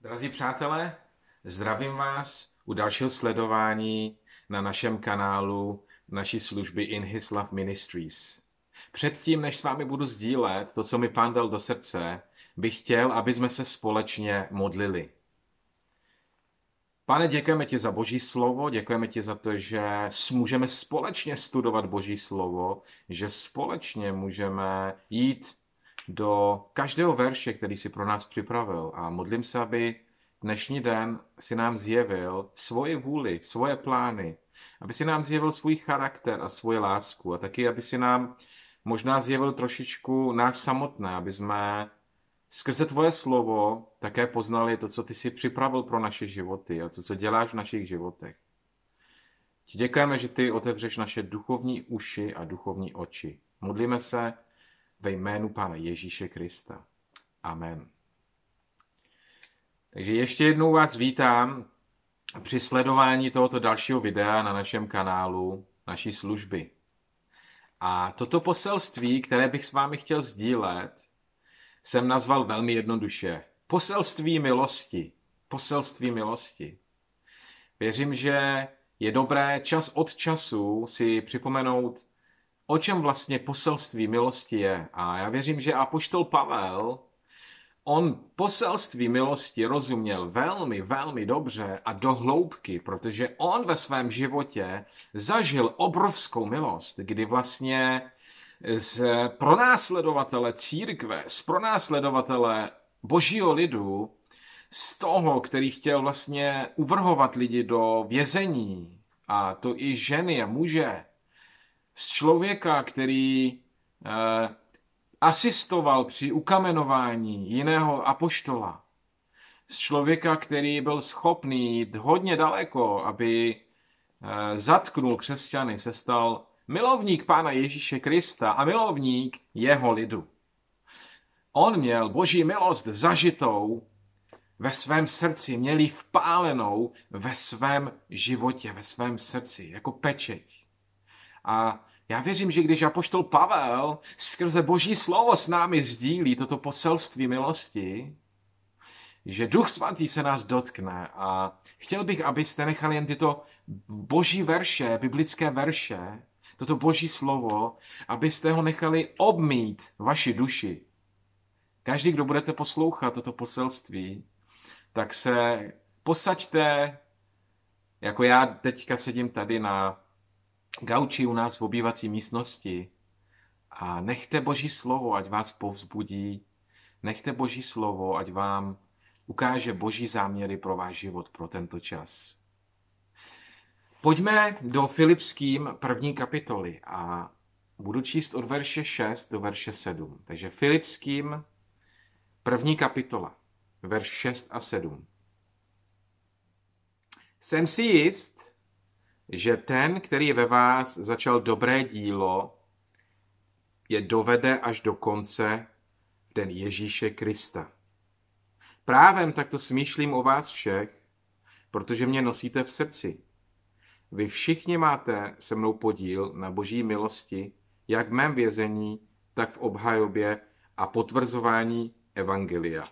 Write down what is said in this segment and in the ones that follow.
Drazí přátelé, zdravím vás u dalšího sledování na našem kanálu naší služby In His Love Ministries. Předtím, než s vámi budu sdílet to, co mi pán dal do srdce, bych chtěl, aby jsme se společně modlili. Pane, děkujeme ti za Boží slovo, děkujeme ti za to, že můžeme společně studovat Boží slovo, že společně můžeme jít do každého verše, který si pro nás připravil. A modlím se, aby dnešní den si nám zjevil svoje vůli, svoje plány, aby si nám zjevil svůj charakter a svoji lásku a taky, aby si nám možná zjevil trošičku nás samotné, aby jsme skrze tvoje slovo také poznali to, co ty si připravil pro naše životy a to, co děláš v našich životech. Ti děkujeme, že ty otevřeš naše duchovní uši a duchovní oči. Modlíme se ve jménu Pána Ježíše Krista. Amen. Takže ještě jednou vás vítám při sledování tohoto dalšího videa na našem kanálu naší služby. A toto poselství, které bych s vámi chtěl sdílet, jsem nazval velmi jednoduše. Poselství milosti. Poselství milosti. Věřím, že je dobré čas od času si připomenout o čem vlastně poselství milosti je. A já věřím, že apoštol Pavel, on poselství milosti rozuměl velmi, velmi dobře a do hloubky, protože on ve svém životě zažil obrovskou milost, kdy vlastně z pronásledovatele církve, z pronásledovatele božího lidu, z toho, který chtěl vlastně uvrhovat lidi do vězení, a to i ženy a muže, z člověka, který eh, asistoval při ukamenování jiného apoštola, z člověka, který byl schopný jít hodně daleko, aby eh, zatknul křesťany, se stal milovník Pána Ježíše Krista a milovník jeho lidu. On měl boží milost zažitou ve svém srdci, měl ji vpálenou ve svém životě, ve svém srdci, jako pečeť. A já věřím, že když apoštol Pavel skrze boží slovo s námi sdílí toto poselství milosti, že Duch Svatý se nás dotkne a chtěl bych, abyste nechali jen tyto boží verše, biblické verše, toto boží slovo, abyste ho nechali obmít vaši duši. Každý, kdo budete poslouchat toto poselství, tak se posaďte, jako já teďka sedím tady na gauči u nás v obývací místnosti a nechte Boží slovo, ať vás povzbudí, nechte Boží slovo, ať vám ukáže Boží záměry pro váš život, pro tento čas. Pojďme do Filipským první kapitoly a budu číst od verše 6 do verše 7. Takže Filipským první kapitola, verš 6 a 7. Jsem si jist, že ten, který ve vás, začal dobré dílo, je dovede až do konce v den Ježíše Krista. Právem takto smýšlím o vás všech, protože mě nosíte v srdci. Vy všichni máte se mnou podíl na boží milosti, jak v mém vězení, tak v obhajobě a potvrzování Evangelia.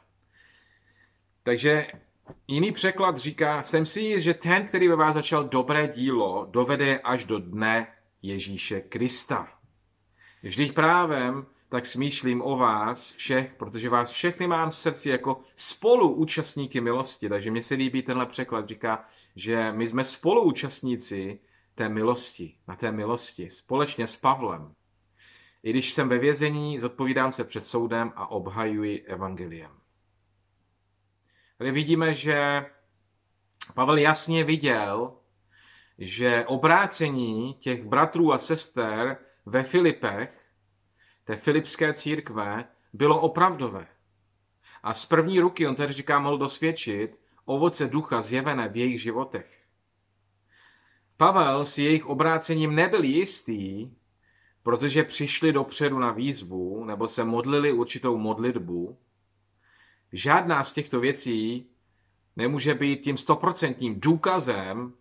Takže Jiný překlad říká, jsem si jist, že ten, který ve vás začal dobré dílo, dovede až do dne Ježíše Krista. Vždyť právem tak smýšlím o vás všech, protože vás všechny mám v srdci jako spoluúčastníky milosti. Takže mi se líbí tenhle překlad, říká, že my jsme spoluúčastníci té milosti, na té milosti, společně s Pavlem. I když jsem ve vězení, zodpovídám se před soudem a obhajuji Evangeliem. Tady vidíme, že Pavel jasně viděl, že obrácení těch bratrů a sester ve Filipech, té filipské církve, bylo opravdové. A z první ruky, on tedy říká, mohl dosvědčit ovoce ducha zjevené v jejich životech. Pavel si jejich obrácením nebyl jistý, protože přišli dopředu na výzvu nebo se modlili určitou modlitbu, žádná z těchto věcí nemůže být tím stoprocentním důkazem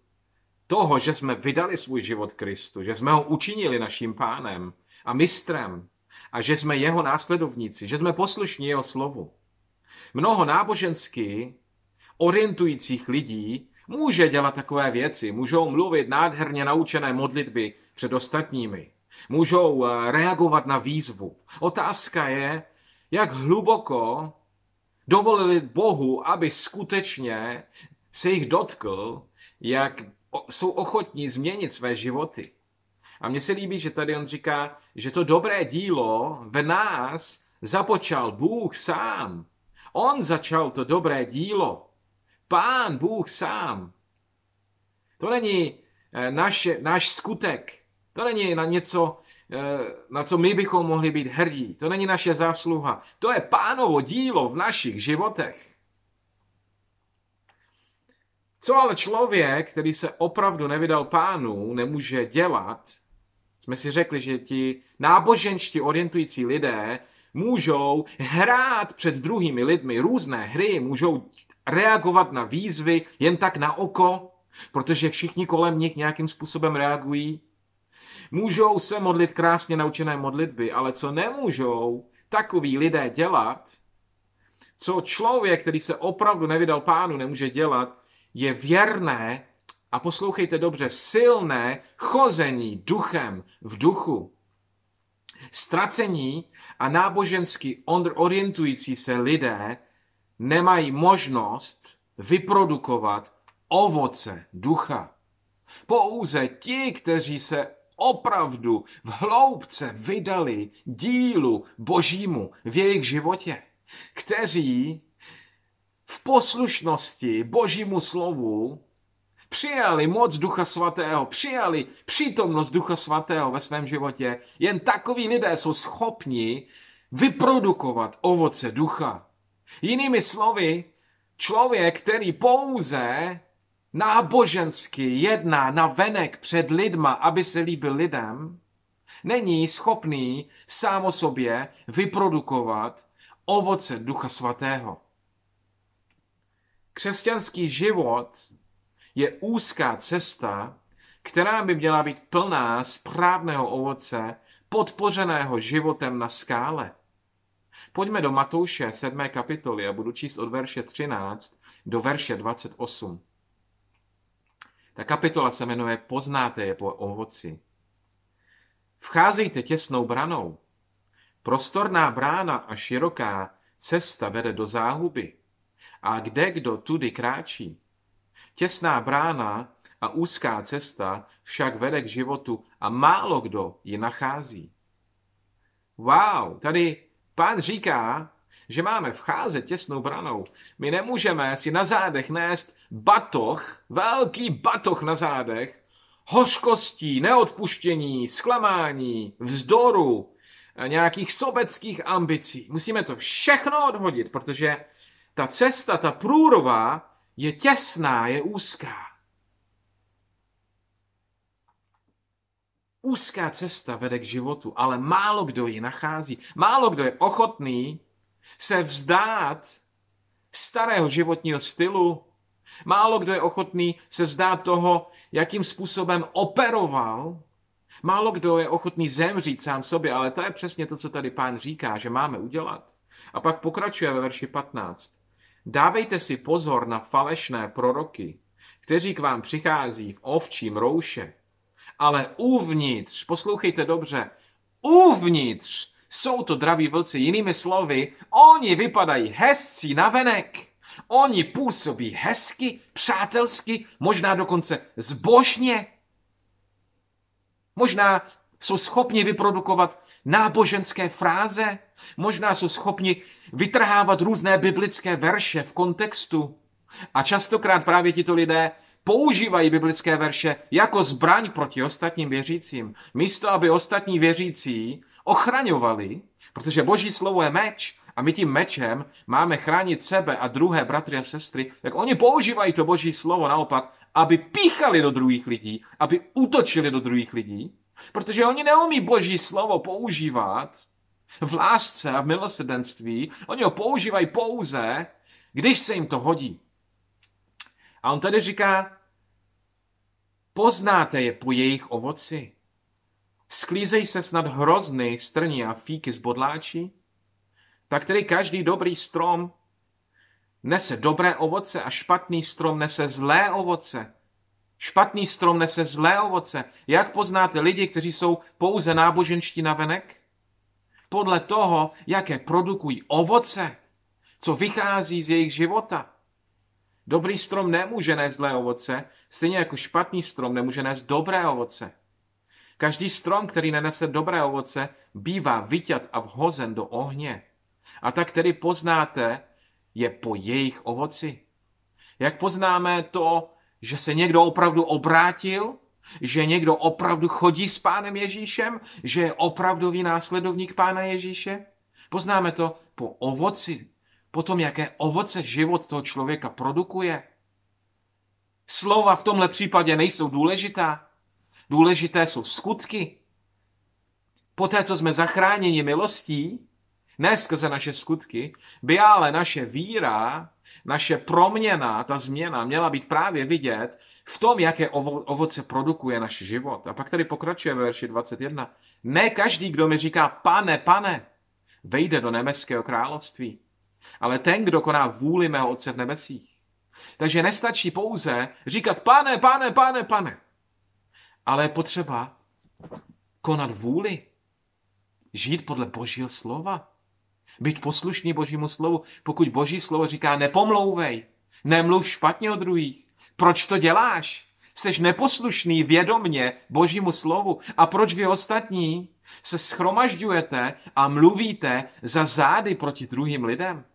toho, že jsme vydali svůj život Kristu, že jsme ho učinili naším pánem a mistrem a že jsme jeho následovníci, že jsme poslušní jeho slovu. Mnoho nábožensky orientujících lidí může dělat takové věci, můžou mluvit nádherně naučené modlitby před ostatními, můžou eh, reagovat na výzvu. Otázka je, jak hluboko dovolili Bohu, aby skutečně se jich dotkl, jak jsou ochotní změnit své životy. A mně se líbí, že tady on říká, že to dobré dílo ve nás započal Bůh sám. On začal to dobré dílo. Pán Bůh sám. To není eh, naš, náš skutek. To není na něco, Eh, na co my bychom mohli být hrdí. To není naše zásluha. To je pánovo dílo v našich životech. Co ale člověk, který se opravdu nevydal pánu, nemůže dělat, jsme si řekli, že ti náboženští orientující lidé můžou hrát před druhými lidmi různé hry, můžou reagovat na výzvy jen tak na oko, protože všichni kolem nich nějakým způsobem reagují. Můžou se modlit krásně naučené modlitby, ale co nemůžou takový lidé dělat, co člověk, který se opravdu nevydal pánu, nemůže dělat, je věrné a poslouchejte dobře, silné chození duchem v duchu. Ztracení a nábožensky orientující se lidé nemají možnost vyprodukovat ovoce ducha. Pouze ti, kteří se opravdu v hloubce vydali dílu božímu v jejich životě, kteří v poslušnosti božímu slovu přijali moc Ducha Svatého, přijali přítomnost Ducha Svatého ve svém životě. Jen takoví lidé jsou schopni vyprodukovat ovoce ducha. Jinými slovy, člověk, který pouze nábožensky jedná na venek před lidma, aby se líbil lidem, není schopný sám o sobě vyprodukovat ovoce Ducha Svatého. Křesťanský život je úzká cesta, která by měla být plná správného ovoce, podpořeného životem na skále. Pojďme do Matouše 7. kapitoly a budu číst od verše 13 do verše 28. Ta kapitola se jmenuje Poznáte je po ovoci. Vcházejte těsnou branou. Prostorná brána a široká cesta vede do záhuby. A kde kdo tudy kráčí? Těsná brána a úzká cesta však vede k životu a málo kdo ji nachází. Wow, tady pán říká, že máme v cháze těsnou branou. My nemůžeme si na zádech nést batoh, velký batoh na zádech, hořkostí, neodpuštění, zklamání, vzdoru, eh, nějakých sobeckých ambicí. Musíme to všechno odhodit, protože ta cesta, ta průrova je těsná, je úzká. Úzká cesta vede k životu, ale málo kdo ji nachází. Málo kdo je ochotný se vzdát starého životního stylu. Málo kdo je ochotný se vzdát toho, jakým způsobem operoval. Málo kdo je ochotný zemřít sám sobě, ale to je přesně to, co tady pán říká, že máme udělat. A pak pokračuje ve verši 15. Dávejte si pozor na falešné proroky, kteří k vám přichází v ovčím rouše. Ale uvnitř, poslouchejte dobře, uvnitř jsou to draví vlci, jinými slovy, oni vypadají hezcí venek, Oni působí hezky, přátelsky, možná dokonce zbožně. Možná jsou schopni vyprodukovat náboženské fráze, možná jsou schopni vytrhávat různé biblické verše v kontextu. A častokrát právě tito lidé používají biblické verše jako zbraň proti ostatním věřícím. Místo, aby ostatní věřící ochraňovali, protože boží slovo je meč a my tím mečem máme chránit sebe a druhé bratry a sestry, tak oni používají to boží slovo naopak, aby píchali do druhých lidí, aby útočili do druhých lidí, protože oni neumí boží slovo používat v lásce a v milosrdenství, oni ho používají pouze, když se jim to hodí. A on tady říká, poznáte je po jejich ovoci sklízej se snad hrozny, strní a fíky z bodláčí? Tak tedy každý dobrý strom nese dobré ovoce a špatný strom nese zlé ovoce. Špatný strom nese zlé ovoce. Jak poznáte lidi, kteří jsou pouze náboženští na venek? Podle toho, jaké produkují ovoce, co vychází z jejich života. Dobrý strom nemůže nést zlé ovoce, stejně jako špatný strom nemůže nést dobré ovoce. Každý strom, který nenese dobré ovoce, bývá vyťat a vhozen do ohně. A tak tedy poznáte je po jejich ovoci. Jak poznáme to, že se někdo opravdu obrátil, že někdo opravdu chodí s pánem Ježíšem, že je opravdový následovník pána Ježíše? Poznáme to po ovoci, po tom, jaké ovoce život toho člověka produkuje. Slova v tomhle případě nejsou důležitá. Důležité jsou skutky. Poté, co jsme zachráněni milostí, ne skrze naše skutky, by ale naše víra, naše proměna, ta změna měla být právě vidět v tom, jaké ovoce produkuje náš život. A pak tady pokračuje ve verši 21. Ne každý, kdo mi říká pane, pane, vejde do nebeského království, ale ten, kdo koná vůli mého Otce v nebesích. Takže nestačí pouze říkat pane, pane, pane, pane ale je potřeba konat vůli, žít podle božího slova, být poslušný božímu slovu. Pokud boží slovo říká nepomlouvej, nemluv špatně o druhých, proč to děláš? Seš neposlušný vědomně božímu slovu. A proč vy ostatní se schromažďujete a mluvíte za zády proti druhým lidem?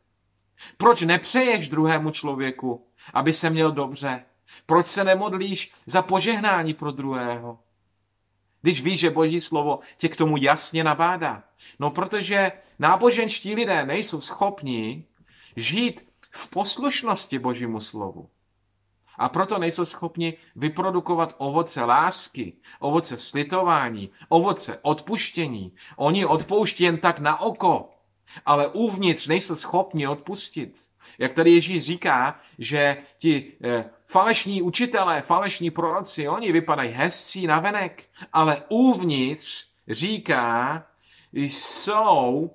Proč nepřeješ druhému člověku, aby se měl dobře? Proč se nemodlíš za požehnání pro druhého? Když víš, že Boží slovo tě k tomu jasně nabádá. No protože náboženští lidé nejsou schopni žít v poslušnosti Božímu slovu. A proto nejsou schopni vyprodukovat ovoce lásky, ovoce slitování, ovoce odpuštění. Oni odpouští jen tak na oko, ale uvnitř nejsou schopni odpustit. Jak tady Ježíš říká, že ti eh, falešní učitelé, falešní proroci, oni vypadají hezcí venek, ale uvnitř říká, jsou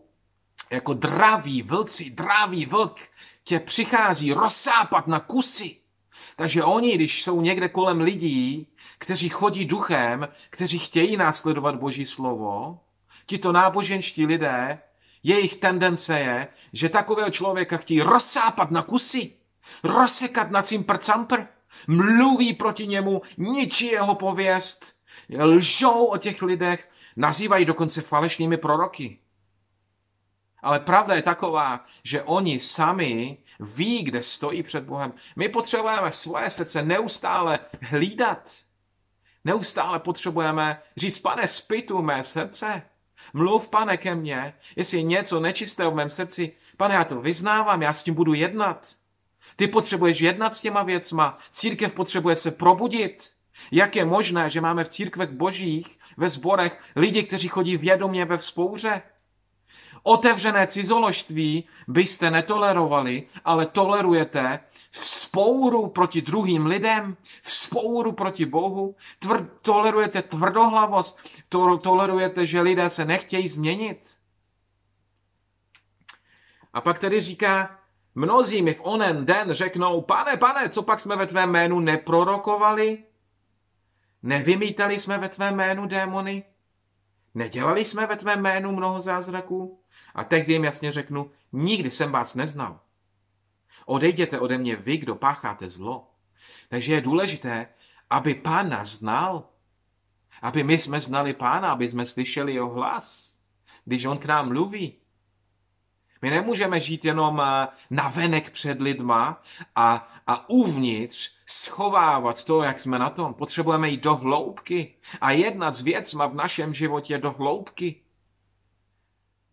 jako draví vlci, draví vlk tě přichází rozsápat na kusy. Takže oni, když jsou někde kolem lidí, kteří chodí duchem, kteří chtějí následovat Boží slovo, tito náboženští lidé, jejich tendence je, že takového člověka chtějí rozsápat na kusy rozsekat na cimpr campr, mluví proti němu, ničí jeho pověst, lžou o těch lidech, nazývají dokonce falešnými proroky. Ale pravda je taková, že oni sami ví, kde stojí před Bohem. My potřebujeme svoje srdce neustále hlídat. Neustále potřebujeme říct, pane, spytu mé srdce. Mluv, pane, ke mně, jestli je něco nečistého v mém srdci. Pane, já to vyznávám, já s tím budu jednat. Ty potřebuješ jednat s těma věcma. Církev potřebuje se probudit. Jak je možné, že máme v církvech božích, ve sborech, lidi, kteří chodí vědomě ve vzpouře? Otevřené cizoložství byste netolerovali, ale tolerujete vzpouru proti druhým lidem, vzpouru proti Bohu, tvr- tolerujete tvrdohlavost, to- tolerujete, že lidé se nechtějí změnit. A pak tedy říká, Mnozí mi v onen den řeknou, pane, pane, co pak jsme ve tvém jménu neprorokovali? Nevymítali jsme ve tvém jménu démony? Nedělali jsme ve tvém jménu mnoho zázraků? A tehdy jim jasně řeknu, nikdy jsem vás neznal. Odejděte ode mě vy, kdo pácháte zlo. Takže je důležité, aby pána znal. Aby my jsme znali pána, aby jsme slyšeli jeho hlas. Když on k nám mluví, my nemůžeme žít jenom eh, venek před lidma a, a uvnitř schovávat to, jak jsme na tom. Potřebujeme jít do hloubky a jednat s věcma v našem životě do hloubky.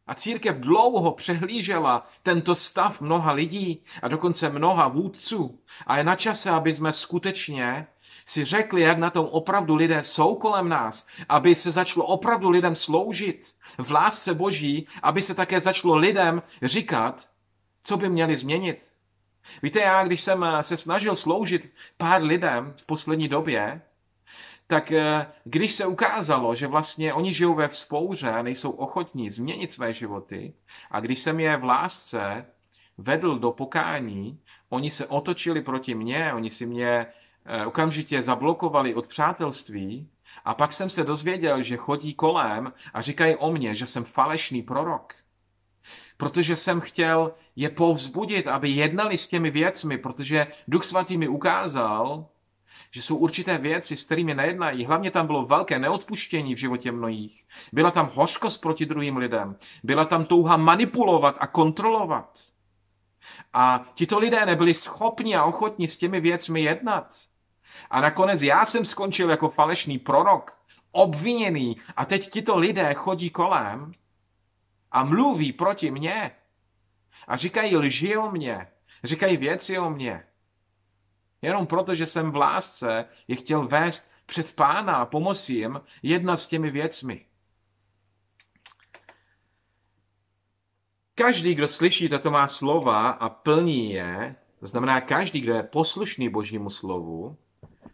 A církev dlouho přehlížela tento stav mnoha lidí a dokonce mnoha vůdců. A je na čase, aby jsme skutečně si řekli, jak na tom opravdu lidé jsou kolem nás, aby se začalo opravdu lidem sloužit v lásce Boží, aby se také začalo lidem říkat, co by měli změnit. Víte, já když jsem eh, se snažil sloužit pár lidem v poslední době, tak eh, když se ukázalo, že vlastně oni žijou ve vzpouře a nejsou ochotní změnit své životy, a když jsem je v lásce vedl do pokání, oni se otočili proti mně, oni si mě Eh, okamžitě zablokovali od přátelství a pak jsem se dozvěděl, že chodí kolem a říkají o mně, že jsem falešný prorok. Protože jsem chtěl je povzbudit, aby jednali s těmi věcmi, protože Duch Svatý mi ukázal, že jsou určité věci, s kterými nejednají. Hlavně tam bylo velké neodpuštění v životě mnohých. Byla tam hořkost proti druhým lidem. Byla tam touha manipulovat a kontrolovat. A tito lidé nebyli schopni a ochotni s těmi věcmi jednat. A nakonec já jsem skončil jako falešný prorok, obviněný a teď tito lidé chodí kolem a mluví proti mně a říkají lži o mně, říkají věci o mně Jenom proto, že jsem v lásce je chtěl vést před pána a pomoci jim jednat s těmi věcmi. Každý, kdo slyší tato má slova a plní je, to znamená každý, kdo je poslušný božímu slovu,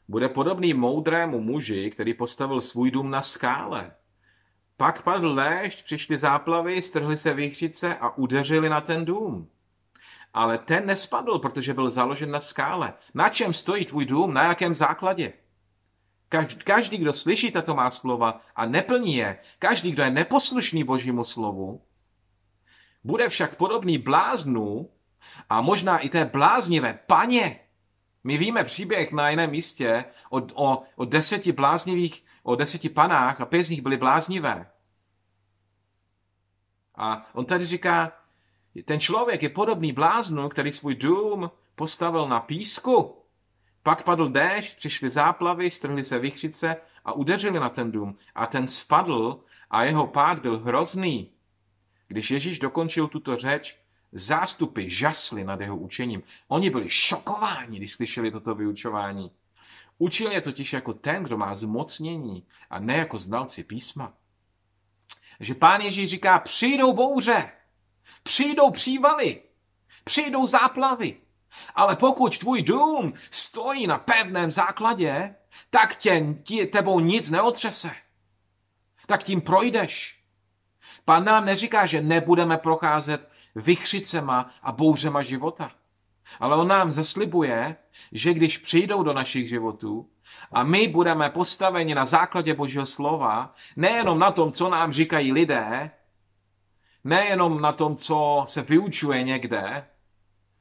bude podobný moudrému muži, který postavil svůj dům na skále. Pak padl léšť, přišly záplavy, strhly se výchřice a udeřili na ten dům. Ale ten nespadl, protože byl založen na skále. Na čem stojí tvůj dům, na jakém základě? Každý, kdo slyší tato má slova a neplní je, každý, kdo je neposlušný božímu slovu, bude však podobný bláznu a možná i té bláznivé paně, my víme příběh na jiném místě o, o, o deseti bláznivých, o deseti panách a pět z nich byly bláznivé. A on tady říká, ten člověk je podobný bláznu, který svůj dům postavil na písku. Pak padl déšť, přišly záplavy, strhly se vychřice a udeřili na ten dům. A ten spadl a jeho pád byl hrozný. Když Ježíš dokončil tuto řeč, Zástupy žasly nad jeho učením. Oni byli šokováni, když slyšeli toto vyučování. Učil je totiž jako ten, kdo má zmocnění a ne jako znalci písma. Že pán Ježíš říká, přijdou bouře, přijdou přívaly, přijdou záplavy, ale pokud tvůj dům stojí na pevném základě, tak tě, tě tebou nic neotřese. Tak tím projdeš. Pán nám neříká, že nebudeme procházet vychřicema a bouřema života. Ale on nám zaslibuje, že když přijdou do našich životů a my budeme postaveni na základě Božího slova, nejenom na tom, co nám říkají lidé, nejenom na tom, co se vyučuje někde,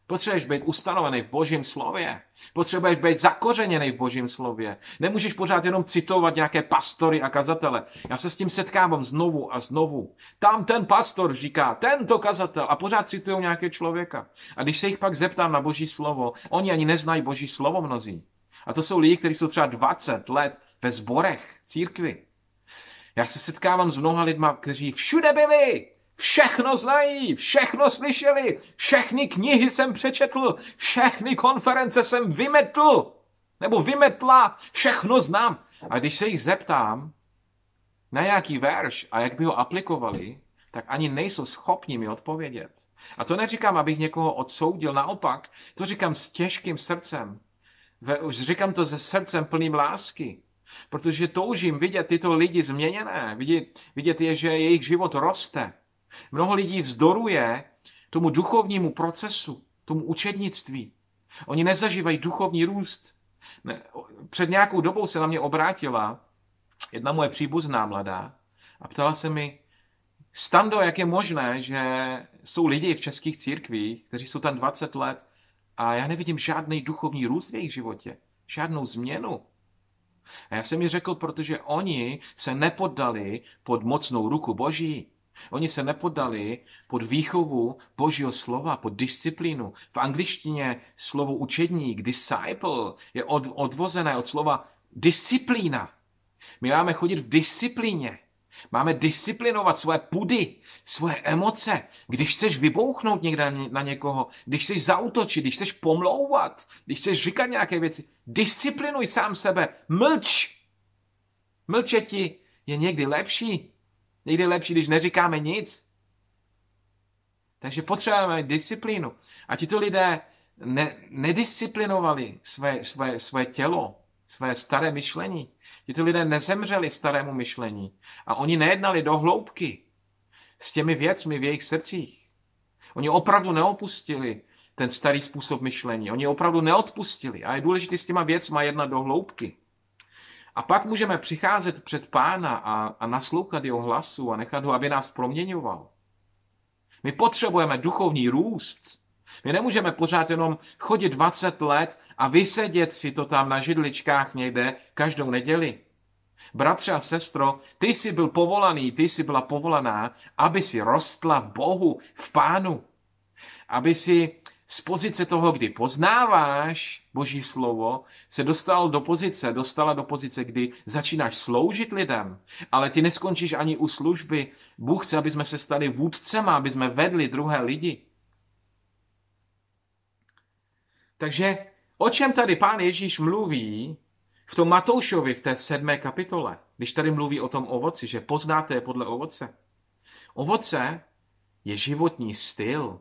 Potřebuješ být ustanovený v Božím slově. Potřebuješ být zakořeněný v Božím slově. Nemůžeš pořád jenom citovat nějaké pastory a kazatele. Já se s tím setkávám znovu a znovu. Tam ten pastor říká, tento kazatel a pořád citují nějaké člověka. A když se jich pak zeptám na Boží slovo, oni ani neznají Boží slovo mnozí. A to jsou lidi, kteří jsou třeba 20 let ve zborech církvy. Já se setkávám s mnoha lidma, kteří všude byli, Všechno znají, všechno slyšeli, všechny knihy jsem přečetl, všechny konference jsem vymetl, nebo vymetla, všechno znám. A když se jich zeptám, na jaký verš a jak by ho aplikovali, tak ani nejsou schopni mi odpovědět. A to neříkám, abych někoho odsoudil, naopak, to říkám s těžkým srdcem. Už říkám to se srdcem plným lásky, protože toužím vidět tyto lidi změněné, vidět, vidět je, že jejich život roste, Mnoho lidí vzdoruje tomu duchovnímu procesu, tomu učednictví. Oni nezažívají duchovní růst. Ne, před nějakou dobou se na mě obrátila jedna moje příbuzná mladá a ptala se mi, Stando, jak je možné, že jsou lidi v českých církvích, kteří jsou tam 20 let a já nevidím žádný duchovní růst v jejich životě, žádnou změnu. A já jsem mi řekl, protože oni se nepoddali pod mocnou ruku Boží. Oni se nepodali pod výchovu božího slova, pod disciplínu. V angličtině slovo učedník, disciple, je od, odvozené od slova disciplína. My máme chodit v disciplíně. Máme disciplinovat svoje pudy, svoje emoce. Když chceš vybouchnout někde na někoho, když chceš zautočit, když chceš pomlouvat, když chceš říkat nějaké věci, disciplinuj sám sebe, mlč. Mlčeti je někdy lepší, Někdy je lepší, když neříkáme nic. Takže potřebujeme disciplínu. A tito lidé ne, nedisciplinovali své, své, své tělo, své staré myšlení. Tito lidé nezemřeli starému myšlení. A oni nejednali do hloubky s těmi věcmi v jejich srdcích. Oni opravdu neopustili ten starý způsob myšlení. Oni opravdu neodpustili. A je důležité s těma věcma jednat do hloubky. A pak můžeme přicházet před pána a, a naslouchat jeho hlasu a nechat ho, aby nás proměňoval. My potřebujeme duchovní růst. My nemůžeme pořád jenom chodit 20 let a vysedět si to tam na židličkách někde každou neděli. Bratře a sestro, ty jsi byl povolaný, ty jsi byla povolaná, aby si rostla v Bohu, v Pánu. Aby si z pozice toho, kdy poznáváš Boží slovo, se dostal do pozice, dostala do pozice, kdy začínáš sloužit lidem, ale ty neskončíš ani u služby. Bůh chce, aby jsme se stali vůdcema, aby jsme vedli druhé lidi. Takže o čem tady pán Ježíš mluví v tom Matoušovi v té sedmé kapitole, když tady mluví o tom ovoci, že poznáte je podle ovoce. Ovoce je životní styl,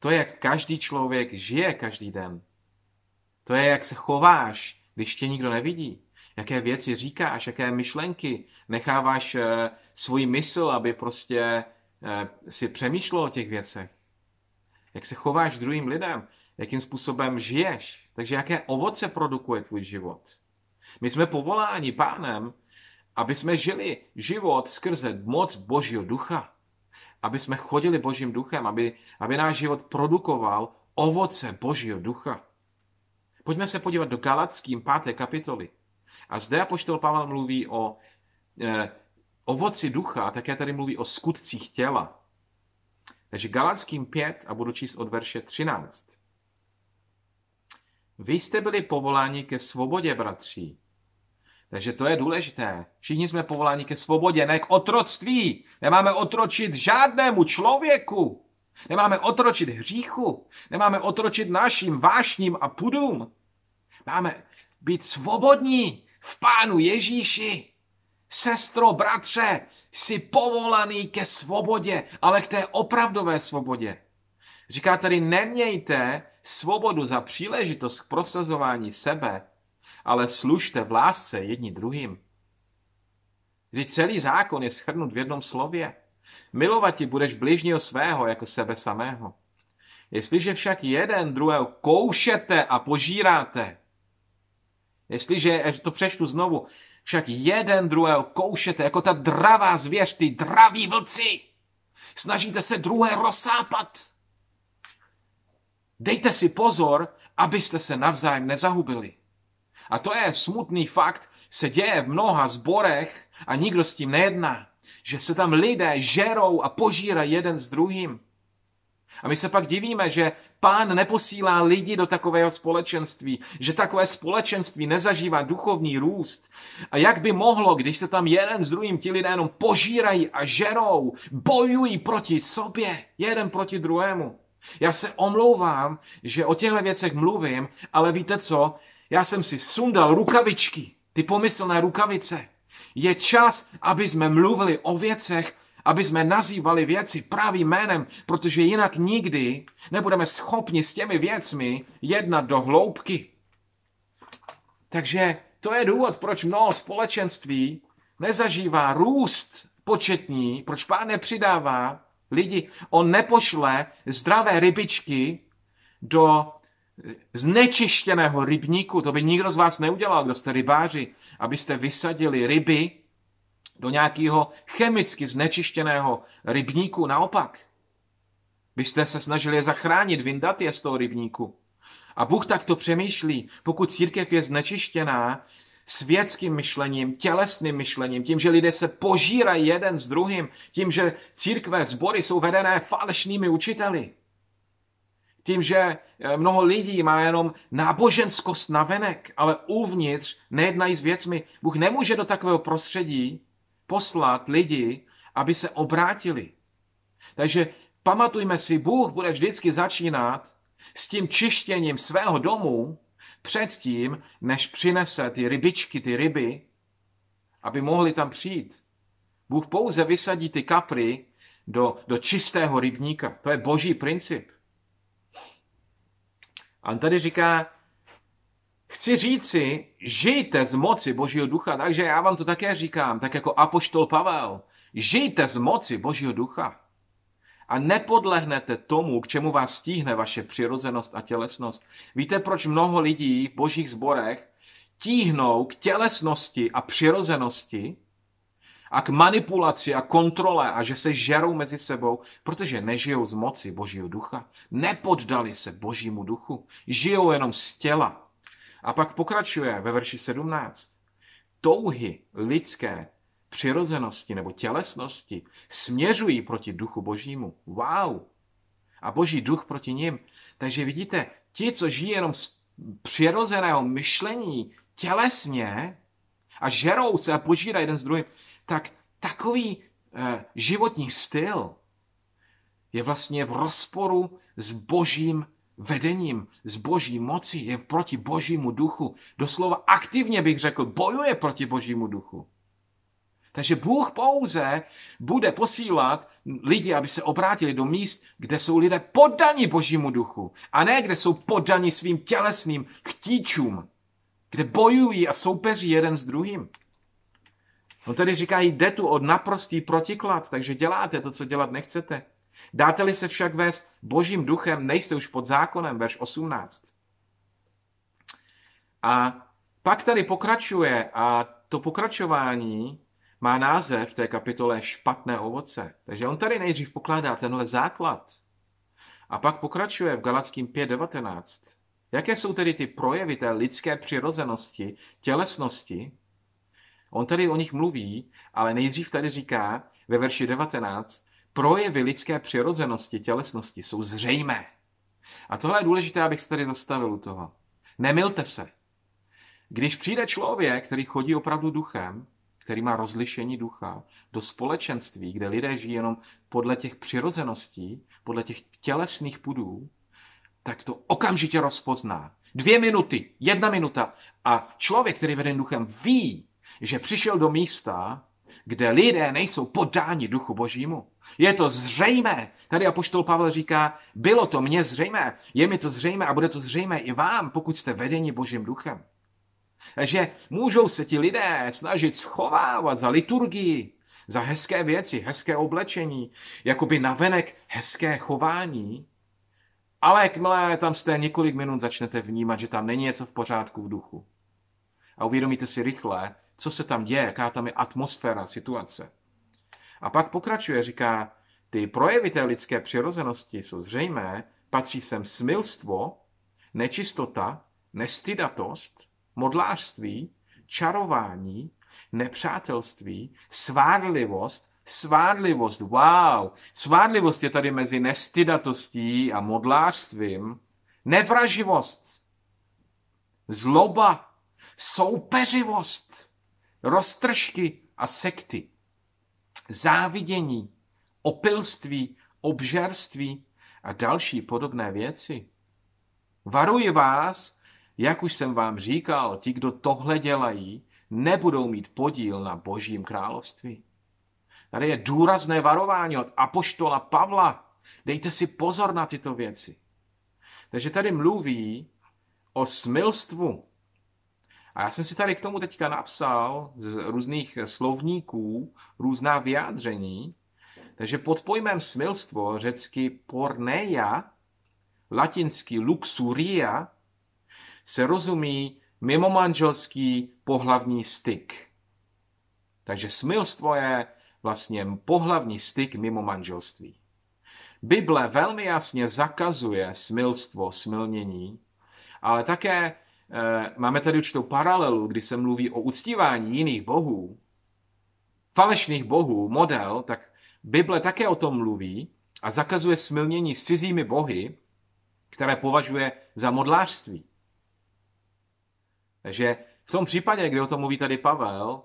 to je, jak každý člověk žije každý den. To je, jak se chováš, když tě nikdo nevidí. Jaké věci říkáš, jaké myšlenky necháváš e, svůj mysl, aby prostě eh, si přemýšlel o těch věcech. Jak se chováš druhým lidem, jakým způsobem žiješ. Takže jaké ovoce produkuje tvůj život. My jsme povoláni pánem, aby jsme žili život skrze moc Božího ducha aby jsme chodili Božím duchem, aby, aby náš život produkoval ovoce Božího ducha. Pojďme se podívat do Galackým 5. kapitoly. A zde apoštol Pavel mluví o e, ovoci ducha, také tady mluví o skutcích těla. Takže Galackým 5 a budu číst od verše 13. Vy jste byli povoláni ke svobodě, bratří, takže to je důležité. Všichni jsme povoláni ke svobodě, ne k otroctví. Nemáme otročit žádnému člověku. Nemáme otročit hříchu. Nemáme otročit našim vášním a pudům. Máme být svobodní v Pánu Ježíši. Sestro, bratře, jsi povolaný ke svobodě, ale k té opravdové svobodě. Říká tady, nemějte svobodu za příležitost k prosazování sebe, ale služte v lásce jedni druhým. Vždyť celý zákon je schrnut v jednom slově. ti budeš bližního svého jako sebe samého. Jestliže však jeden druhého koušete a požíráte, jestliže, to přeštu znovu, však jeden druhého koušete jako ta dravá zvěř, ty draví vlci. Snažíte se druhé rozsápat. Dejte si pozor, abyste se navzájem nezahubili a to je smutný fakt, se děje v mnoha zborech a nikdo s tím nejedná. Že se tam lidé žerou a požírají jeden s druhým. A my se pak divíme, že pán neposílá lidi do takového společenství, že takové společenství nezažívá duchovní růst. A jak by mohlo, když se tam jeden s druhým ti lidé jenom požírají a žerou, bojují proti sobě, jeden proti druhému. Já se omlouvám, že o těchto věcech mluvím, ale víte co? Já jsem si sundal rukavičky, ty pomyslné rukavice. Je čas, aby jsme mluvili o věcech, aby jsme nazývali věci pravým jménem, protože jinak nikdy nebudeme schopni s těmi věcmi jednat do hloubky. Takže to je důvod, proč mnoho společenství nezažívá růst početní, proč pán nepřidává lidi. On nepošle zdravé rybičky do znečištěného rybníku, to by nikdo z vás neudělal, kdo jste rybáři, abyste vysadili ryby do nějakého chemicky znečištěného rybníku. Naopak, byste se snažili je zachránit, vyndat je z toho rybníku. A Bůh takto přemýšlí, pokud církev je znečištěná světským myšlením, tělesným myšlením, tím, že lidé se požírají jeden s druhým, tím, že církve, sbory jsou vedené falešnými učiteli, tím, že eh, mnoho lidí má jenom náboženskost na venek, ale uvnitř nejednají s věcmi. Bůh nemůže do takového prostředí poslat lidi, aby se obrátili. Takže pamatujme si, Bůh bude vždycky začínat s tím čištěním svého domu předtím, než přinese ty rybičky, ty ryby, aby mohli tam přijít. Bůh pouze vysadí ty kapry do, do čistého rybníka. To je boží princip. A on tady říká, chci říci, žijte z moci Božího ducha, takže já vám to také říkám, tak jako Apoštol Pavel. Žijte z moci Božího ducha a nepodlehnete tomu, k čemu vás stíhne vaše přirozenost a tělesnost. Víte, proč mnoho lidí v božích zborech tíhnou k tělesnosti a přirozenosti, a k manipulaci a kontrole a že se žerou mezi sebou, protože nežijou z moci Božího ducha. Nepoddali se Božímu duchu, žijou jenom z těla. A pak pokračuje ve verši 17. Touhy lidské přirozenosti nebo tělesnosti směřují proti duchu Božímu. Wow! A Boží duch proti ním. Takže vidíte, ti, co žijí jenom z přirozeného myšlení tělesně a žerou se a požírají jeden z druhým, tak takový eh, životní styl je vlastně v rozporu s božím vedením, s boží mocí, je proti božímu duchu. Doslova aktivně bych řekl, bojuje proti božímu duchu. Takže Bůh pouze bude posílat lidi, aby se obrátili do míst, kde jsou lidé poddaní božímu duchu a ne kde jsou poddaní svým tělesným chtíčům, kde bojují a soupeří jeden s druhým. On tady říká, jde tu od naprostý protiklad, takže děláte to, co dělat nechcete. Dáte-li se však vést božím duchem, nejste už pod zákonem, verš 18. A pak tady pokračuje a to pokračování má název v té kapitole špatné ovoce. Takže on tady nejdřív pokládá tenhle základ. A pak pokračuje v Galackým 5.19. Jaké jsou tedy ty projevy té lidské přirozenosti, tělesnosti, On tady o nich mluví, ale nejdřív tady říká ve verši 19, projevy lidské přirozenosti, tělesnosti jsou zřejmé. A tohle je důležité, abych se tady zastavil u toho. Nemilte se. Když přijde člověk, který chodí opravdu duchem, který má rozlišení ducha, do společenství, kde lidé žijí jenom podle těch přirozeností, podle těch tělesných pudů, tak to okamžitě rozpozná. Dvě minuty, jedna minuta. A člověk, který veden duchem, ví, že přišel do místa, kde lidé nejsou podáni duchu božímu. Je to zřejmé. Tady apoštol Pavel říká, bylo to mně zřejmé, je mi to zřejmé a bude to zřejmé i vám, pokud jste vedeni božím duchem. Takže můžou se ti lidé snažit schovávat za liturgii, za hezké věci, hezké oblečení, jakoby navenek hezké chování, ale jakmile tam jste několik minut, začnete vnímat, že tam není něco v pořádku v duchu. A uvědomíte si rychle, co se tam děje, jaká tam je atmosféra, situace. A pak pokračuje, říká, ty projevy té lidské přirozenosti jsou zřejmé, patří sem smilstvo, nečistota, nestydatost, modlářství, čarování, nepřátelství, svádlivost, svádlivost, wow, svádlivost je tady mezi nestydatostí a modlářstvím, nevraživost, zloba, soupeřivost, roztržky a sekty, závidění, opilství, obžerství a další podobné věci. Varuji vás, jak už jsem vám říkal, ti, kdo tohle dělají, nebudou mít podíl na božím království. Tady je důrazné varování od apoštola Pavla. Dejte si pozor na tyto věci. Takže tady mluví o smilstvu, a já jsem si tady k tomu teďka napsal z různých slovníků různá vyjádření. Takže pod pojmem smilstvo řecky porneia, latinsky luxuria, se rozumí mimomanželský pohlavní styk. Takže smilstvo je vlastně pohlavní styk mimo manželství. Bible velmi jasně zakazuje smilstvo, smilnění, ale také Eh, máme tady určitou paralelu, kdy se mluví o uctívání jiných bohů, falešných bohů, model, tak Bible také o tom mluví a zakazuje smilnění s cizími bohy, které považuje za modlářství. Takže v tom případě, kdy o tom mluví tady Pavel,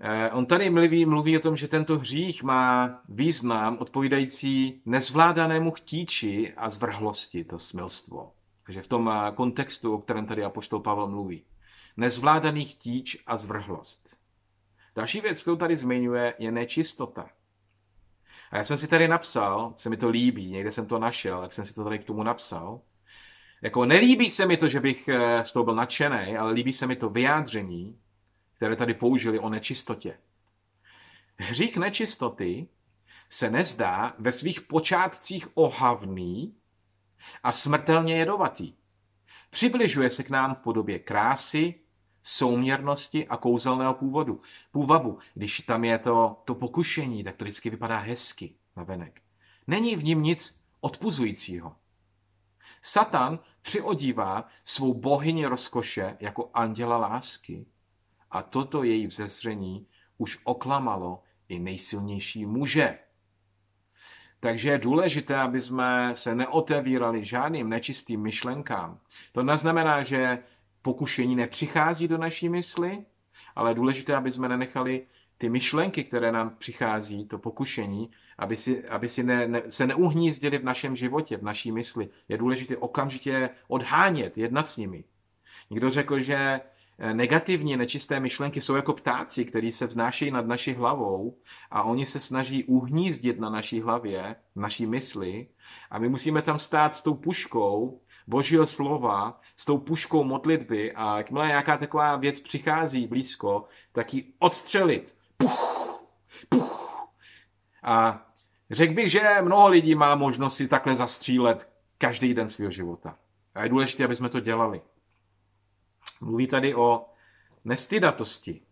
eh, on tady mluví, mluví o tom, že tento hřích má význam odpovídající nezvládanému chtíči a zvrhlosti, to smilstvo. Takže v tom eh, kontextu, o kterém tady apoštol Pavel mluví. Nezvládaný chtíč a zvrhlost. Další věc, kterou tady zmiňuje, je nečistota. A já jsem si tady napsal, se mi to líbí, někde jsem to našel, tak jsem si to tady k tomu napsal. Jako nelíbí se mi to, že bych eh, z toho byl nadšený, ale líbí se mi to vyjádření, které tady použili o nečistotě. Hřích nečistoty se nezdá ve svých počátcích ohavný a smrtelně jedovatý. Přibližuje se k nám v podobě krásy, souměrnosti a kouzelného původu. Půvabu, když tam je to, to pokušení, tak to vždycky vypadá hezky na venek. Není v ním nic odpuzujícího. Satan přiodívá svou bohyni rozkoše jako anděla lásky a toto její vzezření už oklamalo i nejsilnější muže. Takže je důležité, aby jsme se neotevírali žádným nečistým myšlenkám. To neznamená, že pokušení nepřichází do naší mysli, ale je důležité, aby jsme nenechali ty myšlenky, které nám přichází, to pokušení, aby, si, aby si ne, ne, se neuhnízdili v našem životě, v naší mysli. Je důležité okamžitě odhánět, jednat s nimi. Někdo řekl, že Eh, negativní, nečisté myšlenky jsou jako ptáci, který se vznášejí nad naší hlavou a oni se snaží uhnízdit na naší hlavě, naší mysli a my musíme tam stát s tou puškou božího slova, s tou puškou modlitby a jakmile nějaká taková věc přichází blízko, tak ji odstřelit. Puch, puch. A řekl bych, že mnoho lidí má možnost si takhle zastřílet každý den svého života. A je důležité, aby jsme to dělali. Mluví tady o nestydatosti.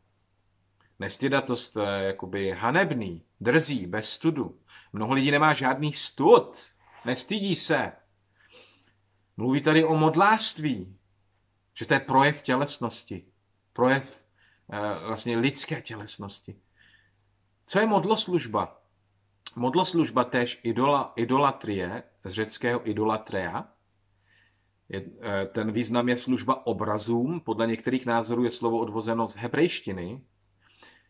Nestydatost eh, jakoby hanebný, drzí, bez studu. Mnoho lidí nemá žádný stud, nestydí se. Mluví tady o modlářství, že to je projev tělesnosti, projev eh, vlastně lidské tělesnosti. Co je modloslužba? Modloslužba též idola, idolatrie, z řeckého idolatrea, je, eh, ten význam je služba obrazům, podle některých názorů je slovo odvozeno z hebrejštiny.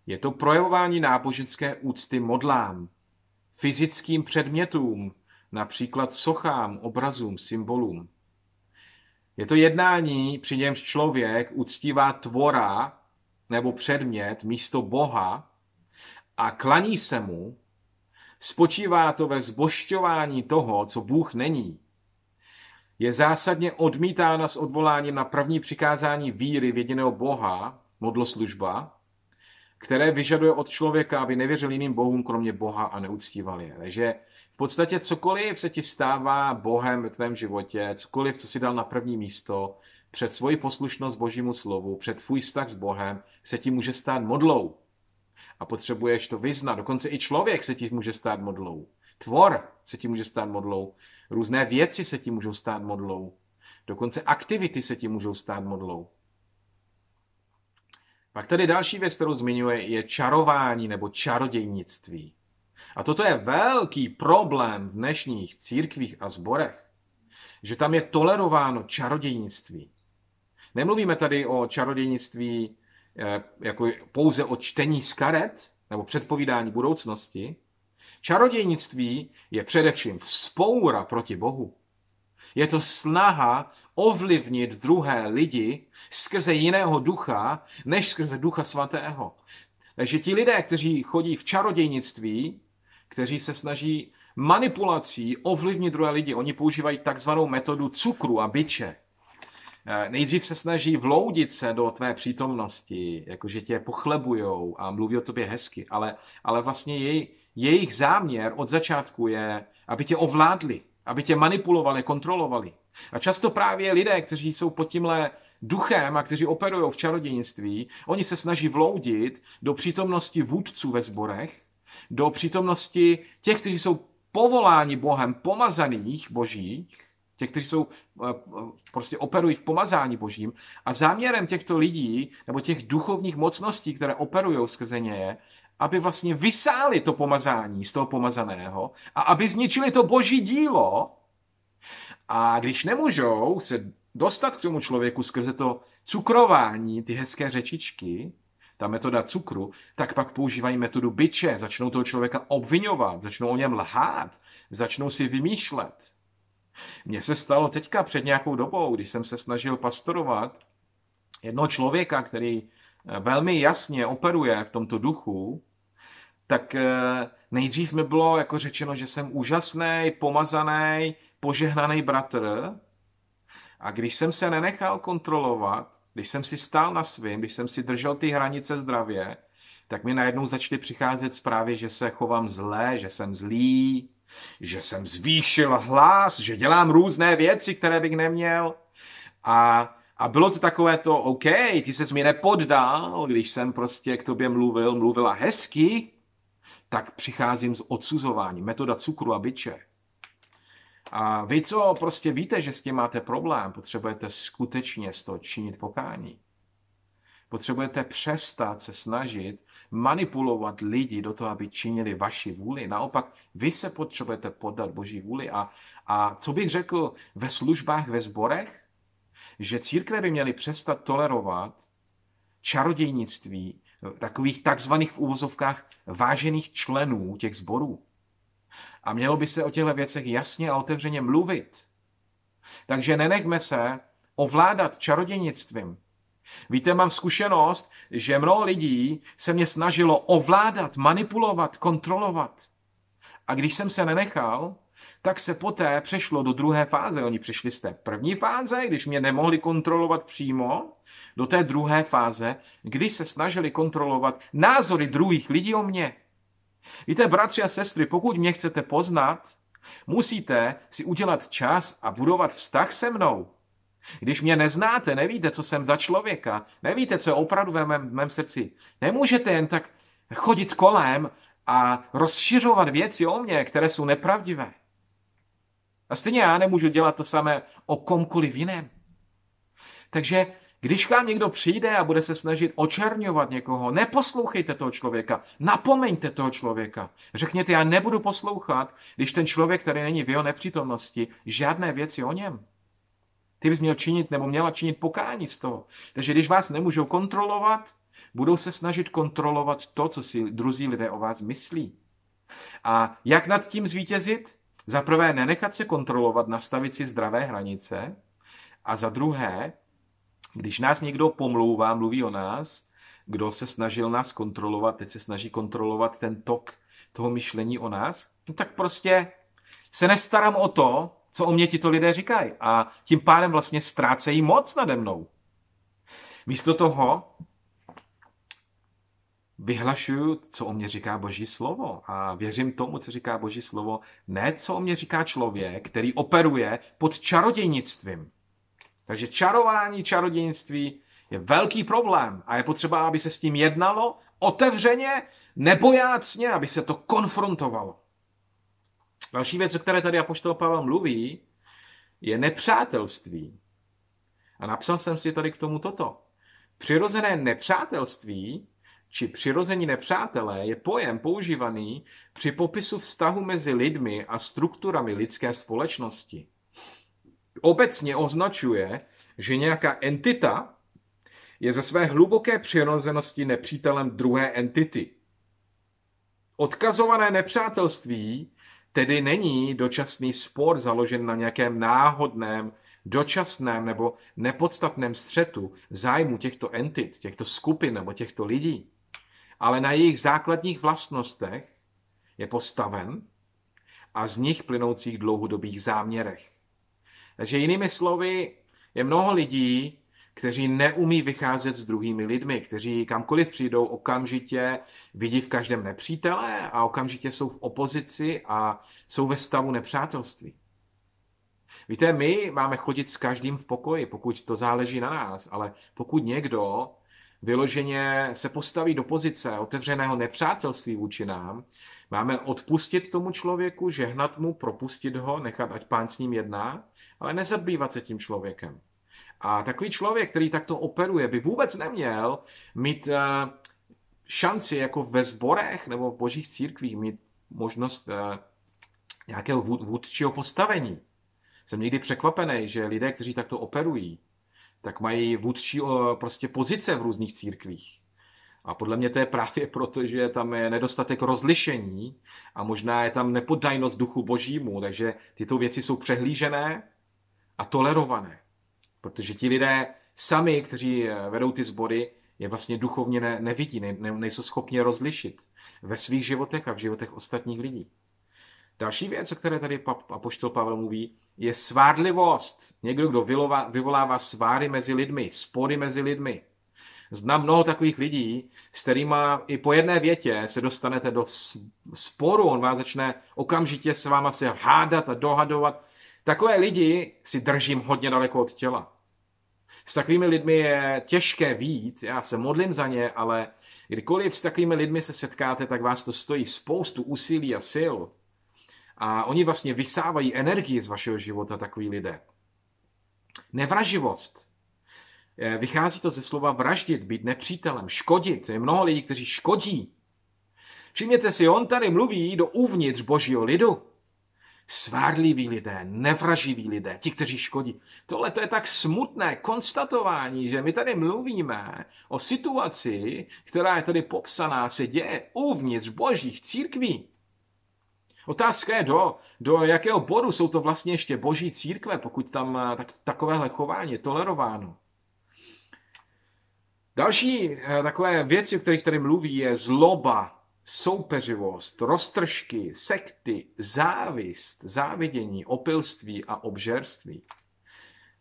Je to projevování náboženské úcty modlám, fyzickým předmětům, například sochám, obrazům, symbolům. Je to jednání, při němž člověk uctívá tvora nebo předmět místo Boha a klaní se mu, spočívá to ve zbošťování toho, co Bůh není, je zásadně odmítána s odvoláním na první přikázání víry v jediného Boha, modloslužba, které vyžaduje od člověka, aby nevěřil jiným bohům kromě Boha a neuctíval je. Takže v podstatě cokoliv se ti stává Bohem ve tvém životě, cokoliv, co si dal na první místo, před svoji poslušnost Božímu slovu, před tvůj vztah s Bohem, se ti může stát modlou. A potřebuješ to vyznat. Dokonce i člověk se ti může stát modlou. Tvor se ti může stát modlou. Různé věci se ti můžou stát modlou. Dokonce aktivity se ti můžou stát modlou. Pak tady další věc, kterou zmiňuje, je čarování nebo čarodějnictví. A toto je velký problém v dnešních církvích a zborech, že tam je tolerováno čarodějnictví. Nemluvíme tady o čarodějnictví eh, jako pouze o čtení z karet nebo předpovídání budoucnosti, Čarodějnictví je především vzpoura proti Bohu. Je to snaha ovlivnit druhé lidi skrze jiného ducha, než skrze ducha svatého. Takže ti lidé, kteří chodí v čarodějnictví, kteří se snaží manipulací ovlivnit druhé lidi, oni používají takzvanou metodu cukru a byče. Eh, nejdřív se snaží vloudit se do tvé přítomnosti, jakože tě pochlebujou a mluví o tobě hezky, ale, ale vlastně jej, jejich záměr od začátku je, aby tě ovládli, aby tě manipulovali, kontrolovali. A často právě lidé, kteří jsou pod tímhle duchem a kteří operují v čarodějnictví, oni se snaží vloudit do přítomnosti vůdců ve zborech, do přítomnosti těch, kteří jsou povoláni Bohem, pomazaných božích, těch, kteří jsou, eh, eh, prostě operují v pomazání božím. A záměrem těchto lidí, nebo těch duchovních mocností, které operují skrze ně, je, aby vlastně vysáli to pomazání z toho pomazaného a aby zničili to boží dílo. A když nemůžou se dostat k tomu člověku skrze to cukrování, ty hezké řečičky, ta metoda cukru, tak pak používají metodu byče, začnou toho člověka obvinovat, začnou o něm lhát, začnou si vymýšlet. Mně se stalo teďka před nějakou dobou, když jsem se snažil pastorovat jednoho člověka, který eh, velmi jasně operuje v tomto duchu tak eh, nejdřív mi bylo jako řečeno, že jsem úžasný, pomazaný, požehnaný bratr. A když jsem se nenechal kontrolovat, když jsem si stál na svým, když jsem si držel ty hranice zdravě, tak mi najednou začaly přicházet zprávy, že se chovám zlé, že jsem zlý, že jsem zvýšil hlas, že dělám různé věci, které bych neměl. A, a bylo to takové to, OK, ty se mi nepoddal, když jsem prostě k tobě mluvil, mluvila hezky, tak přicházím s odsuzováním. Metoda cukru a byče. A vy, co prostě víte, že s tím máte problém, potřebujete skutečně z toho činit pokání. Potřebujete přestat se snažit manipulovat lidi do toho, aby činili vaši vůli. Naopak, vy se potřebujete poddat Boží vůli. A, a co bych řekl ve službách, ve sborech? Že církve by měly přestat tolerovat čarodějnictví, takových takzvaných v úvozovkách vážených členů těch sborů. A mělo by se o těchto věcech jasně a otevřeně mluvit. Takže nenechme se ovládat čarodějnictvím. Víte, mám zkušenost, že mnoho lidí se mě snažilo ovládat, manipulovat, kontrolovat. A když jsem se nenechal, tak se poté přešlo do druhé fáze. Oni přešli z té první fáze, když mě nemohli kontrolovat přímo, do té druhé fáze, kdy se snažili kontrolovat názory druhých lidí o mě. Víte, bratři a sestry, pokud mě chcete poznat, musíte si udělat čas a budovat vztah se mnou. Když mě neznáte, nevíte, co jsem za člověka, nevíte, co je opravdu ve mém, mém srdci. Nemůžete jen tak chodit kolem a rozšiřovat věci o mě, které jsou nepravdivé. A stejně já nemůžu dělat to samé o komkoliv jiném. Takže když k vám někdo přijde a bude se snažit očerňovat někoho, neposlouchejte toho člověka, napomeňte toho člověka. Řekněte, já nebudu poslouchat, když ten člověk který není v jeho nepřítomnosti, žádné věci o něm. Ty bys měl činit nebo měla činit pokání z toho. Takže když vás nemůžou kontrolovat, budou se snažit kontrolovat to, co si druzí lidé o vás myslí. A jak nad tím zvítězit? Za prvé, nenechat se kontrolovat, nastavit si zdravé hranice. A za druhé, když nás někdo pomlouvá, mluví o nás, kdo se snažil nás kontrolovat, teď se snaží kontrolovat ten tok toho myšlení o nás, no tak prostě se nestarám o to, co o mě tito lidé říkají. A tím pádem vlastně ztrácejí moc nade mnou. Místo toho vyhlašuju, co o mě říká Boží slovo a věřím tomu, co říká Boží slovo, ne co o mě říká člověk, který operuje pod čarodějnictvím. Takže čarování, čarodějnictví je velký problém a je potřeba, aby se s tím jednalo otevřeně, nebojácně, aby se to konfrontovalo. Další věc, o které tady Apoštol Pavel mluví, je nepřátelství. A napsal jsem si tady k tomu toto. Přirozené nepřátelství či přirození nepřátelé je pojem používaný při popisu vztahu mezi lidmi a strukturami lidské společnosti. Obecně označuje, že nějaká entita je ze své hluboké přirozenosti nepřítelem druhé entity. Odkazované nepřátelství tedy není dočasný spor založen na nějakém náhodném, dočasném nebo nepodstatném střetu zájmu těchto entit, těchto skupin nebo těchto lidí ale na jejich základních vlastnostech je postaven a z nich plynoucích dlouhodobých záměrech. Takže jinými slovy, je mnoho lidí, kteří neumí vycházet s druhými lidmi, kteří kamkoliv přijdou, okamžitě vidí v každém nepřítele a okamžitě jsou v opozici a jsou ve stavu nepřátelství. Víte, my máme chodit s každým v pokoji, pokud to záleží na nás, ale pokud někdo vyloženě se postaví do pozice otevřeného nepřátelství vůči nám, máme odpustit tomu člověku, žehnat mu, propustit ho, nechat, ať pán s ním jedná, ale nezabývat se tím člověkem. A takový člověk, který takto operuje, by vůbec neměl mít eh, šanci jako ve zborech nebo v božích církvích mít možnost eh, nějakého vůdčího postavení. Jsem někdy překvapený, že lidé, kteří takto operují, tak mají vůdčí eh, prostě pozice v různých církvích. A podle mě to je právě proto, že tam je nedostatek rozlišení a možná je tam nepodajnost duchu božímu, takže tyto věci jsou přehlížené a tolerované. Protože ti lidé sami, kteří eh, vedou ty sbory, je vlastně duchovně ne, nevidí, ne, ne, nejsou schopni rozlišit ve svých životech a v životech ostatních lidí. Další věc, o které tady apoštol Pavel mluví, je svádlivost. Někdo, kdo vyvolává sváry mezi lidmi, spory mezi lidmi. Znám mnoho takových lidí, s kterými i po jedné větě se dostanete do sporu, on vás začne okamžitě s váma se hádat a dohadovat. Takové lidi si držím hodně daleko od těla. S takovými lidmi je těžké vít, já se modlím za ně, ale kdykoliv s takovými lidmi se setkáte, tak vás to stojí spoustu úsilí a sil. A oni vlastně vysávají energii z vašeho života, takový lidé. Nevraživost. Eh, vychází to ze slova vraždit, být nepřítelem, škodit. Je mnoho lidí, kteří škodí. Všimněte si, on tady mluví do uvnitř božího lidu. Svárliví lidé, nevraživí lidé, ti, kteří škodí. Tohle to je tak smutné konstatování, že my tady mluvíme o situaci, která je tady popsaná, se děje uvnitř božích církví. Otázka je, do, do jakého bodu jsou to vlastně ještě boží církve, pokud tam eh, tak, takovéhle chování je tolerováno. Další eh, takové věci, o kterých tady mluví, je zloba, soupeřivost, roztržky, sekty, závist, závidění, opilství a obžerství.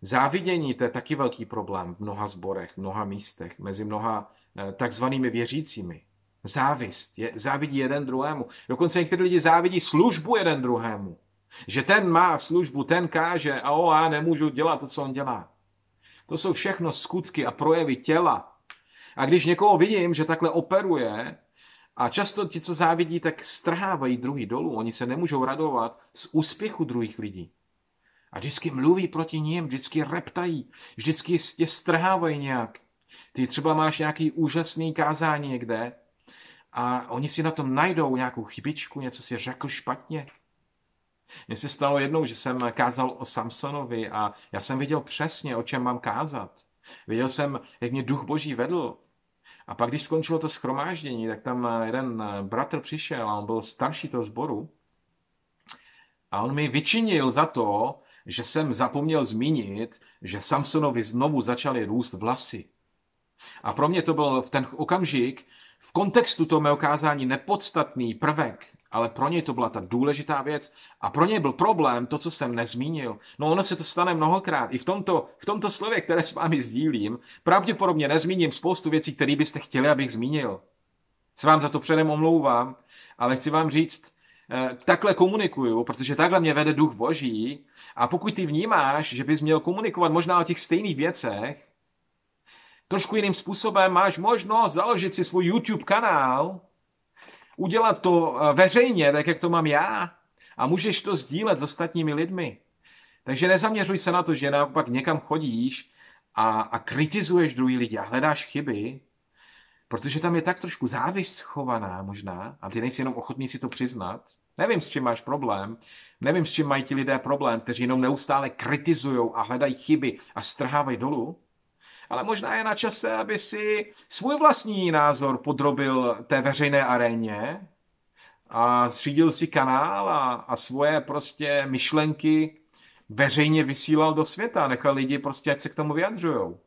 Závidění to je taky velký problém v mnoha zborech, v mnoha místech, mezi mnoha eh, takzvanými věřícími. Závist. Je, závidí jeden druhému. Dokonce některé lidi závidí službu jeden druhému. Že ten má službu, ten káže a o, já nemůžu dělat to, co on dělá. To jsou všechno skutky a projevy těla. A když někoho vidím, že takhle operuje, a často ti, co závidí, tak strhávají druhý dolů. Oni se nemůžou radovat z úspěchu druhých lidí. A vždycky mluví proti ním, vždycky reptají, vždycky je strhávají nějak. Ty třeba máš nějaký úžasný kázání někde a oni si na tom najdou nějakou chybičku, něco si řekl špatně. Mně se stalo jednou, že jsem kázal o Samsonovi a já jsem viděl přesně, o čem mám kázat. Viděl jsem, jak mě duch boží vedl. A pak, když skončilo to schromáždění, tak tam jeden bratr přišel a on byl starší toho sboru. A on mi vyčinil za to, že jsem zapomněl zmínit, že Samsonovi znovu začaly růst vlasy. A pro mě to byl v ten okamžik, kontextu toho mého kázání nepodstatný prvek, ale pro něj to byla ta důležitá věc a pro něj byl problém to, co jsem nezmínil. No ono se to stane mnohokrát. I v tomto, v tomto slově, které s vámi sdílím, pravděpodobně nezmíním spoustu věcí, které byste chtěli, abych zmínil. Se vám za to předem omlouvám, ale chci vám říct, eh, takhle komunikuju, protože takhle mě vede duch boží a pokud ty vnímáš, že bys měl komunikovat možná o těch stejných věcech, trošku jiným způsobem, máš možnost založit si svůj YouTube kanál, udělat to eh, veřejně, tak jak to mám já, a můžeš to sdílet s ostatními lidmi. Takže nezaměřuj se na to, že naopak někam chodíš a, a kritizuješ druhý lidi a hledáš chyby, protože tam je tak trošku závist schovaná možná a ty nejsi jenom ochotný si to přiznat. Nevím, s čím máš problém, nevím, s čím mají ti lidé problém, kteří jenom neustále kritizují a hledají chyby a strhávají dolů ale možná je na čase, aby si svůj vlastní názor podrobil té veřejné aréně a zřídil si kanál a, a svoje prostě myšlenky veřejně vysílal do světa, a nechal lidi prostě, ať se k tomu vyjadřujou.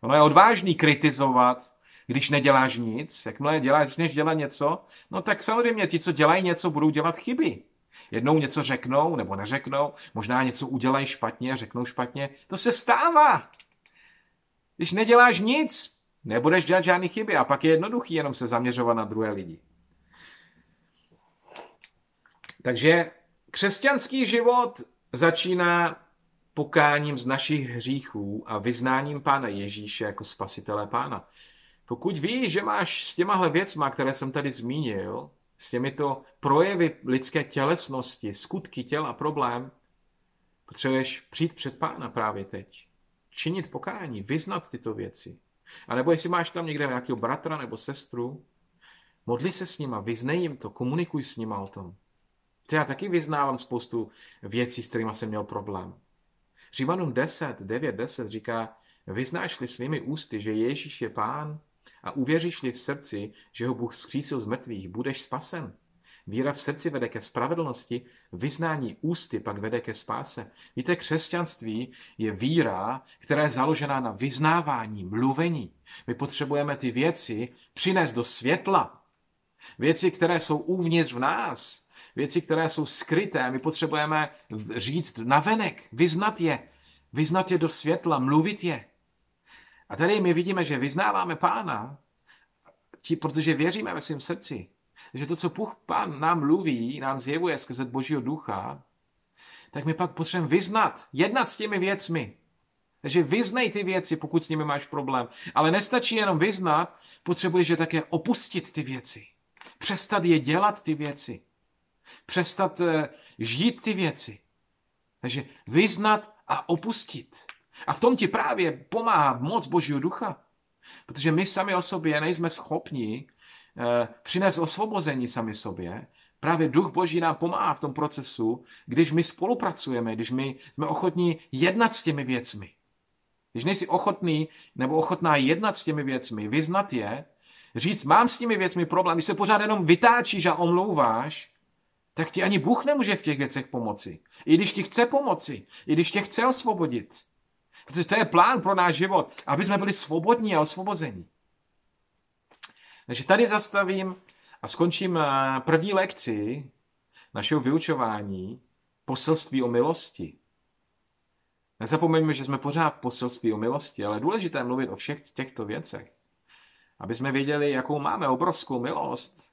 Ono je odvážný kritizovat, když neděláš nic. Jakmile děláš, než dělat něco, no tak samozřejmě ti, co dělají něco, budou dělat chyby. Jednou něco řeknou nebo neřeknou, možná něco udělají špatně, řeknou špatně. To se stává. Když neděláš nic, nebudeš dělat žádné chyby a pak je jednoduchý jenom se zaměřovat na druhé lidi. Takže křesťanský život začíná pokáním z našich hříchů a vyznáním Pána Ježíše jako spasitele Pána. Pokud víš, že máš s těmahle věcma, které jsem tady zmínil, s těmito projevy lidské tělesnosti, skutky těla, problém, potřebuješ přijít před Pána právě teď činit pokání, vyznat tyto věci. A nebo jestli máš tam někde nějakého bratra nebo sestru, modli se s nima, vyznej jim to, komunikuj s nima o tom. To já taky vyznávám spoustu věcí, s kterými jsem měl problém. Římanům 10, 9, 10 říká, vyznáš-li svými ústy, že Ježíš je pán a uvěříš-li v srdci, že ho Bůh zkřísil z mrtvých, budeš spasen. Víra v srdci vede ke spravedlnosti, vyznání ústy pak vede ke spáse. Víte, křesťanství je víra, která je založená na vyznávání, mluvení. My potřebujeme ty věci přinést do světla. Věci, které jsou uvnitř v nás, věci, které jsou skryté, my potřebujeme říct navenek, vyznat je, vyznat je do světla, mluvit je. A tady my vidíme, že vyznáváme pána, ti, protože věříme ve svém srdci že to, co Bůh Pán nám mluví, nám zjevuje skrze Božího ducha, tak my pak potřebujeme vyznat, jednat s těmi věcmi. Takže vyznej ty věci, pokud s nimi máš problém. Ale nestačí jenom vyznat, potřebuješ je také opustit ty věci. Přestat je dělat ty věci. Přestat eh, žít ty věci. Takže vyznat a opustit. A v tom ti právě pomáhá moc Božího ducha. Protože my sami o sobě nejsme schopni Eh, Přines osvobození sami sobě, Právě duch boží nám pomáhá v tom procesu, když my spolupracujeme, když my jsme ochotní jednat s těmi věcmi. Když nejsi ochotný nebo ochotná jednat s těmi věcmi, vyznat je, říct, mám s těmi věcmi problém, když se pořád jenom vytáčíš a omlouváš, tak ti ani Bůh nemůže v těch věcech pomoci. I když ti chce pomoci, i když tě chce osvobodit. Protože to je plán pro náš život, aby jsme byli svobodní a osvobození. Takže tady zastavím a skončím eh, první lekci našeho vyučování poselství o milosti. Nezapomeňme, že jsme pořád v poselství o milosti, ale je důležité mluvit o všech těchto věcech. Aby jsme věděli, jakou máme obrovskou milost.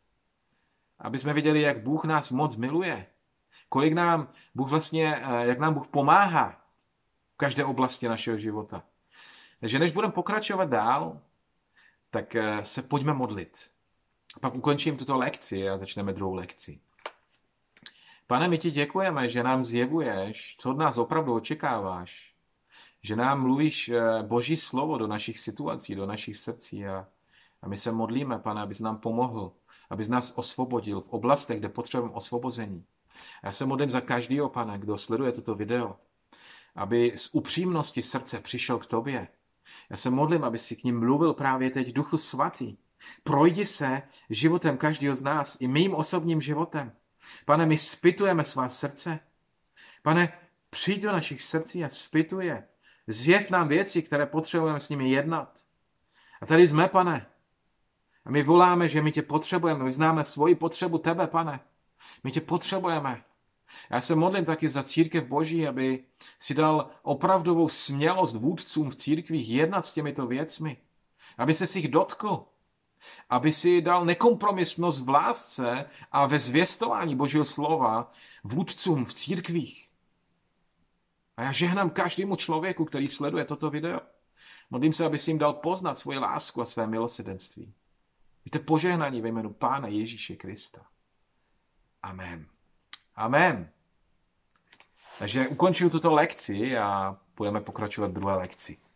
Aby jsme věděli, jak Bůh nás moc miluje. Kolik nám Bůh vlastně, eh, jak nám Bůh pomáhá v každé oblasti našeho života. Takže než budeme pokračovat dál, tak eh, se pojďme modlit. Pak ukončím tuto lekci a začneme druhou lekci. Pane, my ti děkujeme, že nám zjevuješ, co od nás opravdu očekáváš. Že nám mluvíš eh, Boží slovo do našich situací, do našich srdcí a, a my se modlíme, pane, abys nám pomohl, abys nás osvobodil v oblastech, kde potřebujeme osvobození. Já se modlím za každého, pane, kdo sleduje toto video, aby z upřímnosti srdce přišel k tobě, já se modlím, aby si k ním mluvil právě teď Duchu Svatý. Projdi se životem každého z nás, i mým osobním životem. Pane, my spitujeme svá srdce. Pane, přijď do našich srdcí a spituje. Zjev nám věci, které potřebujeme s nimi jednat. A tady jsme, pane. A my voláme, že my tě potřebujeme. My známe svoji potřebu tebe, pane. My tě potřebujeme. Já se modlím taky za církev Boží, aby si dal opravdovou smělost vůdcům v církvích jednat s těmito věcmi, aby se si jich dotkl, aby si dal nekompromisnost v lásce a ve zvěstování Božího slova vůdcům v církvích. A já žehnám každému člověku, který sleduje toto video. Modlím se, aby si jim dal poznat svoji lásku a své milosedenství. Víte, požehnání ve jménu Pána Ježíše Krista. Amen. Amen. Takže ukončuju tuto lekci a budeme pokračovat v druhé lekci.